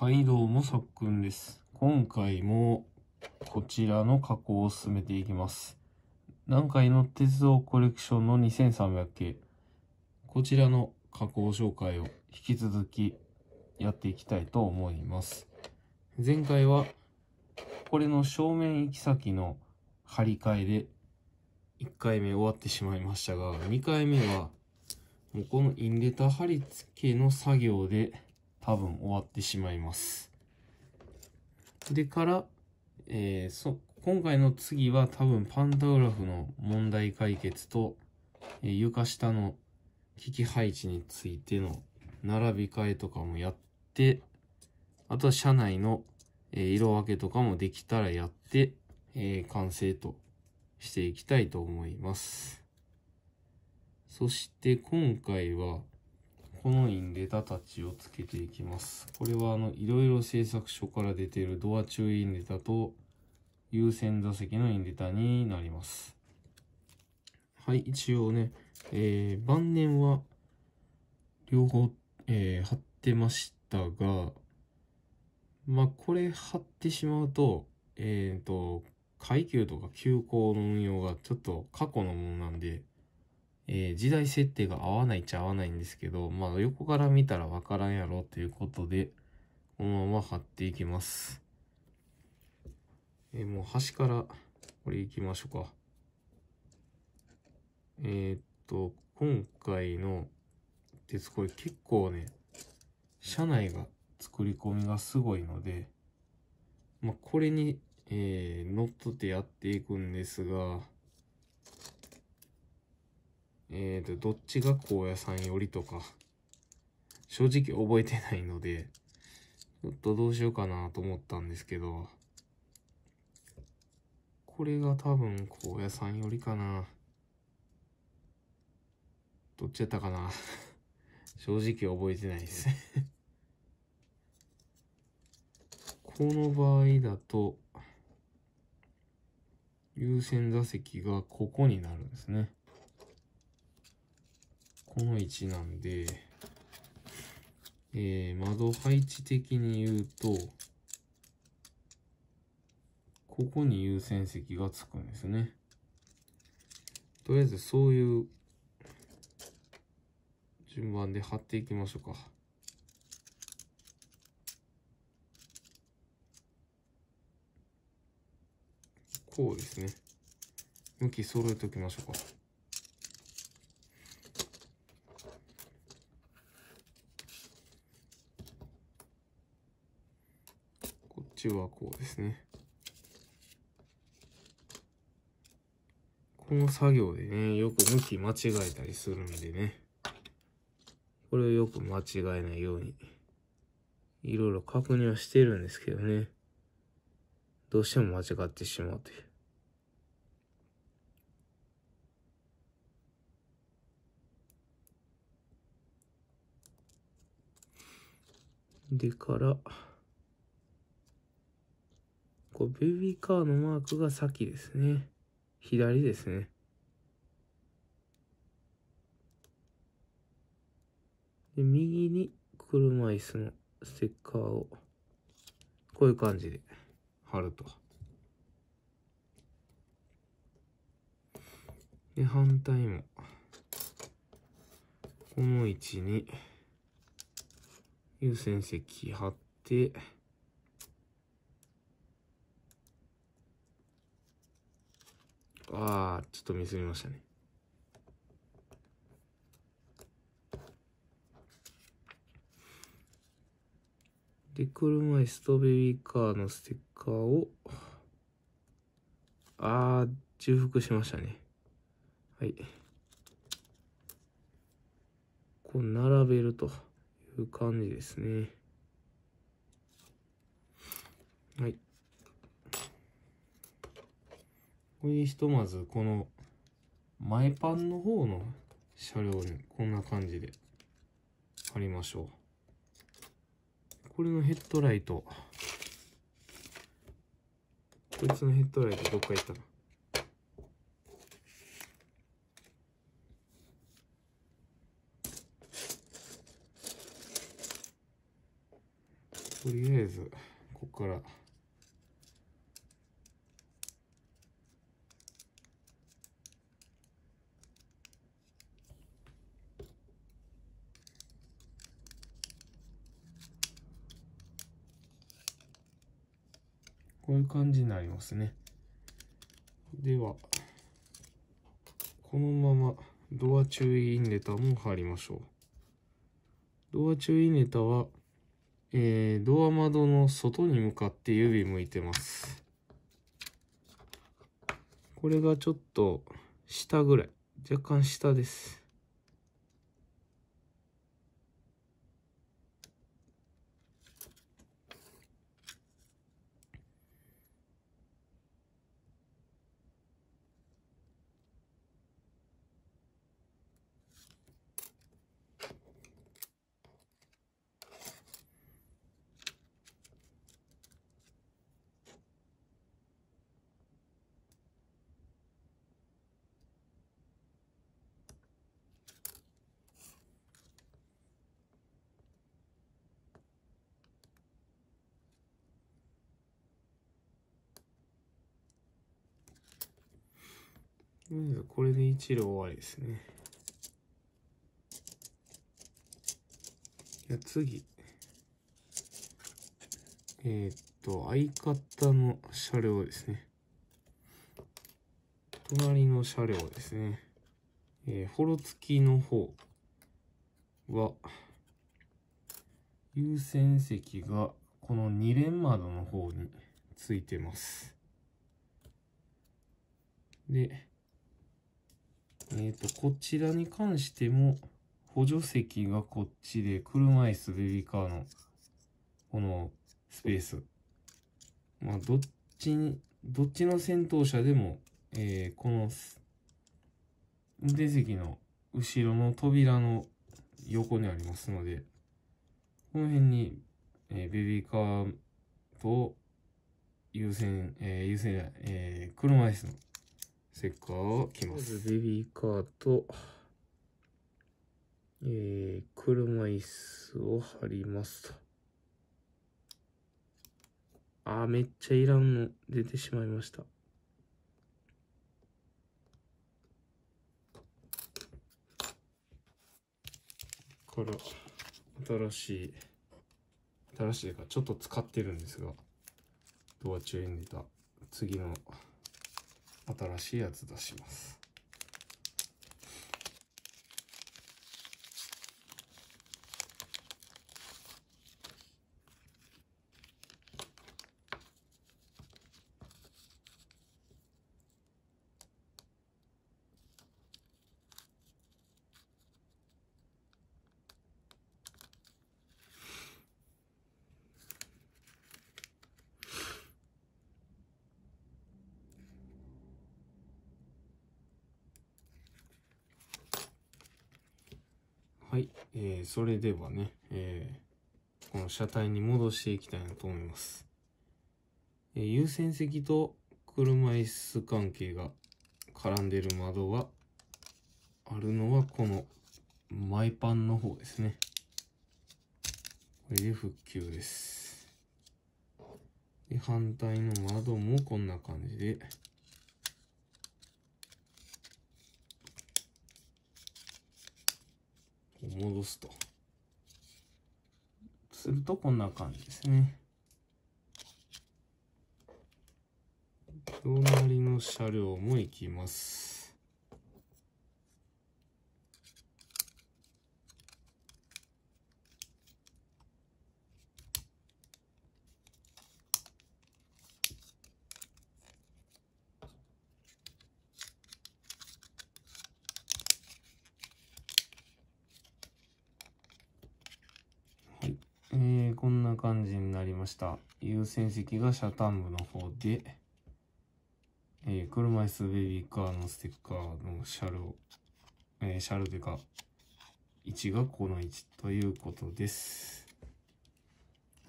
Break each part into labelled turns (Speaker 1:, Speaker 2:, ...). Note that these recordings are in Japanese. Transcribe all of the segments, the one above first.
Speaker 1: はいどうもさっくんです今回もこちらの加工を進めていきます南海の鉄道コレクションの2300系こちらの加工紹介を引き続きやっていきたいと思います前回はこれの正面行き先の張り替えで1回目終わってしまいましたが2回目はもうこのインレタ貼り付けの作業で多分終わってしまいます。でから、えー、そ、今回の次は多分パンタグラフの問題解決と、えー、床下の機器配置についての並び替えとかもやって、あとは車内の、え色分けとかもできたらやって、えー、完成としていきたいと思います。そして今回は、このインレタたちをつけていきます。これはあの、いろいろ製作所から出ているドア中インレタと優先座席のインレタになります。はい、一応ね、えー、晩年は両方、えー、貼ってましたが、まあ、これ貼ってしまうと、えっ、ー、と、階級とか休校の運用がちょっと過去のものなんで、えー、時代設定が合わないっちゃ合わないんですけど、まあ横から見たらわからんやろということで、このまま貼っていきます。えー、もう端からこれいきましょうか。えー、っと、今回の鉄これ結構ね、車内が作り込みがすごいので、まあこれに、えー、乗っ取ってやっていくんですが、えっ、ー、と、どっちが高野さんよりとか、正直覚えてないので、ちょっとどうしようかなと思ったんですけど、これが多分高野さんよりかな。どっちやったかな。正直覚えてないですこの場合だと、優先座席がここになるんですね。この位置なんで、えー、窓配置的に言うと、ここに優先席がつくんですね。とりあえずそういう順番で貼っていきましょうか。こうですね。向き揃えておきましょうか。中和こですねこの作業でねよく向き間違えたりするんでねこれをよく間違えないようにいろいろ確認はしてるんですけどねどうしても間違ってしまうというでからベビーカーのマークが先ですね。左ですね。で、右に車椅子のステッカーを、こういう感じで貼ると。で、反対も、この位置に、優先席貼って、ああ、ちょっとミスりましたね。で、車椅子とベビーカーのステッカーを、ああ、重複しましたね。はい。こう並べるという感じですね。はい。こひとまずこの前パンの方の車両にこんな感じで貼りましょう。これのヘッドライト。こいつのヘッドライトどっか行ったな。とりあえず、ここから。感じになりますね。では、このままドア注意インレターも貼りましょう。ドア注意インレターは、えー、ドア窓の外に向かって指向いてます。これがちょっと下ぐらい。若干下です。とりあえずこれで一路終わりですね。じゃ次。えー、っと、相方の車両ですね。隣の車両ですね。えー、ホロ付きの方は、優先席がこの2連窓の方についてます。で、えっ、ー、と、こちらに関しても、補助席がこっちで、車椅子、ベビーカーの、このスペース。まあ、どっちに、どっちの先頭車でも、えー、この、運転席の後ろの扉の横にありますので、この辺に、えー、ベビーカーと、優先、えー、優先、えー、車椅子のステッカーをます。ベビーカーと、えー、車椅子を貼りますと。あー、めっちゃいらんの出てしまいました。から新しい新しいかちょっと使ってるんですがドアチュエンでた次の新しいやつ出しますはい、えー、それではね、えー、この車体に戻していきたいなと思います。えー、優先席と車椅子関係が絡んでる窓があるのはこのマイパンの方ですね。これで復旧です。で、反対の窓もこんな感じで、戻すと。するとこんな感じですね。隣の車両も行きます。ました。が車端部の方で、えー、車椅子ベビーカーのステッカーのシャルを、えー、シャルというか、1がこの1ということです。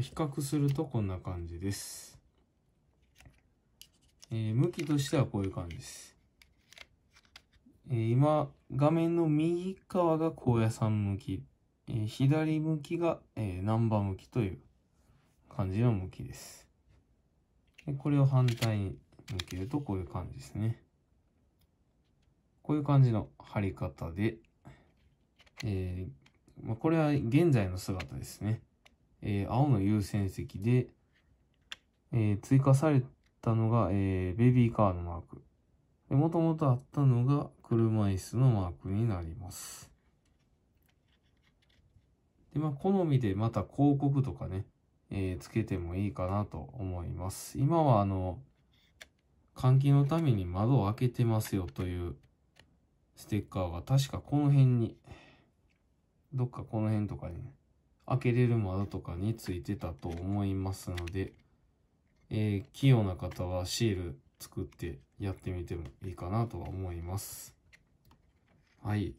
Speaker 1: 比較するとこんな感じです。えー、向きとしてはこういう感じです。えー、今、画面の右側が高野山向き、えー、左向きが、えー、南波向きという感じの向きです。でこれを反対に向けるとこういう感じですね。こういう感じの貼り方で、えー、まあ、これは現在の姿ですね。えー、青の優先席で、えー、追加されたのが、えベビーカーのマーク。もともとあったのが車椅子のマークになります。で、まあ、好みでまた広告とかね、えー、つけてもいいかなと思います。今はあの、換気のために窓を開けてますよというステッカーが確かこの辺に、どっかこの辺とかに、ね、開けれる窓とかについてたと思いますので、えー、器用な方はシール作ってやってみてもいいかなとは思います。はい。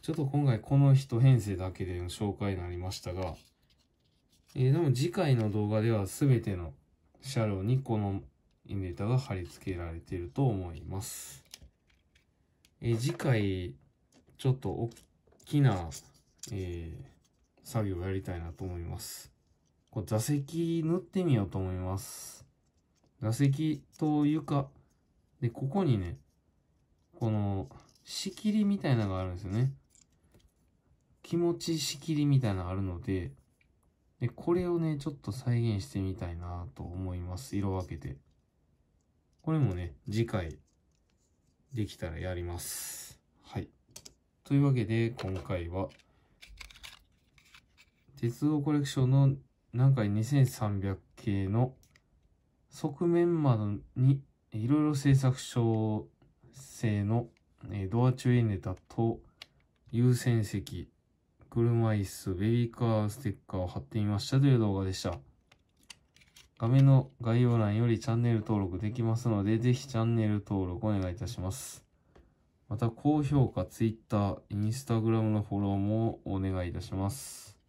Speaker 1: ちょっと今回この人編成だけでの紹介になりましたが、えー、でも次回の動画では全ての車両にこのインータが貼り付けられていると思います。えー、次回、ちょっと大きな、えー、作業をやりたいなと思います。これ座席塗ってみようと思います。座席と床。で、ここにね、この仕切りみたいなのがあるんですよね。気持ち仕切りみたいなのがあるので、で、これをね、ちょっと再現してみたいなと思います。色分けて。これもね、次回、できたらやります。はい。というわけで、今回は、鉄道コレクションの南海2300系の側面窓にいろいろ制作所製のドアチュエネタと優先席車椅子、ベビーカーステッカーを貼ってみましたという動画でした。画面の概要欄よりチャンネル登録できますので、ぜひチャンネル登録お願いいたします。また、高評価、Twitter、Instagram のフォローもお願いいたします。